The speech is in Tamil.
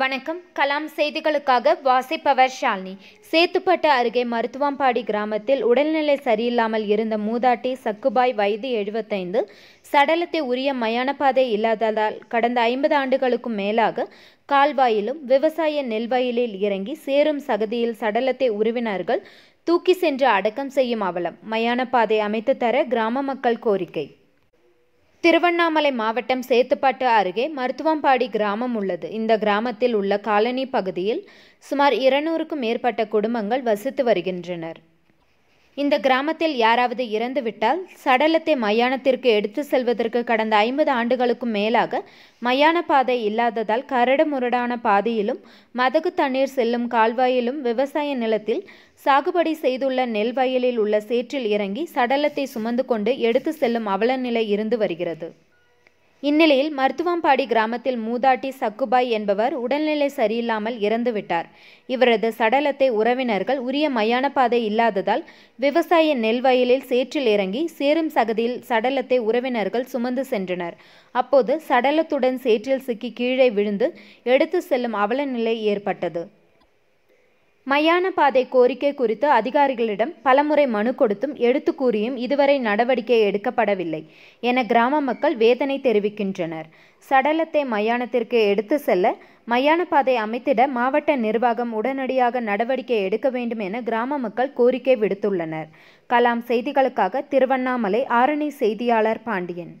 வணக்கம் கலாம் செய்திகளுக்காக வாசிப்பவர் ஷாலினி சேத்துப்பட்டு அருகே மருத்துவம்பாடி கிராமத்தில் உடல்நிலை சரியில்லாமல் இருந்த மூதாட்டி சக்குபாய் வயது எழுபத்தைந்து சடலத்தை உரிய மயானப்பாதை இல்லாததால் கடந்த ஐம்பது ஆண்டுகளுக்கும் மேலாக கால்வாயிலும் விவசாய நெல்வயலில் இறங்கி சேரும் சகதியில் சடலத்தை உருவினார்கள் தூக்கி சென்று அடக்கம் செய்யும் அவலம் மயானப்பாதை அமைத்து தர கிராம மக்கள் கோரிக்கை திருவண்ணாமலை மாவட்டம் சேத்துப்பாட்டு அருகே மருத்துவம்பாடி கிராமம் உள்ளது இந்த கிராமத்தில் உள்ள காலனி பகுதியில் சுமார் இருநூறுக்கும் மேற்பட்ட குடும்பங்கள் வசித்து வருகின்றனர் இந்த கிராமத்தில் யாராவது இறந்துவிட்டால் சடலத்தை மயானத்திற்கு எடுத்து செல்வதற்கு கடந்த ஐம்பது ஆண்டுகளுக்கும் மேலாக மயான பாதை இல்லாததால் கரடு முரடான பாதையிலும் மதகு தண்ணீர் செல்லும் கால்வாயிலும் விவசாய நிலத்தில் சாகுபடி செய்துள்ள நெல் வயலில் உள்ள சேற்றில் இறங்கி சடலத்தை சுமந்து கொண்டு எடுத்து செல்லும் அவலநிலை இருந்து வருகிறது இந்நிலையில் மருத்துவம்பாடி கிராமத்தில் மூதாட்டி சக்குபாய் என்பவர் உடல்நிலை சரியில்லாமல் இறந்துவிட்டார் இவரது சடலத்தை உறவினர்கள் உரிய மயான பாதை இல்லாததால் விவசாய நெல் வயலில் சேற்றில் இறங்கி சேரும் சகதியில் சடலத்தை உறவினர்கள் சுமந்து சென்றனர் அப்போது சடலத்துடன் சேற்றில் சிக்கி கீழே விழுந்து எடுத்து செல்லும் அவல நிலை ஏற்பட்டது மயான பாதை கோரிக்கை குறித்து அதிகாரிகளிடம் பலமுறை மனு கொடுத்தும் எடுத்து கூறியும் இதுவரை நடவடிக்கை எடுக்கப்படவில்லை என கிராம மக்கள் வேதனை தெரிவிக்கின்றனர் சடலத்தை மயானத்திற்கு எடுத்து செல்ல மயான பாதை அமைத்திட மாவட்ட நிர்வாகம் உடனடியாக நடவடிக்கை எடுக்க வேண்டும் என கிராம மக்கள் கோரிக்கை விடுத்துள்ளனர் கலாம் செய்திகளுக்காக திருவண்ணாமலை ஆரணி செய்தியாளர் பாண்டியன்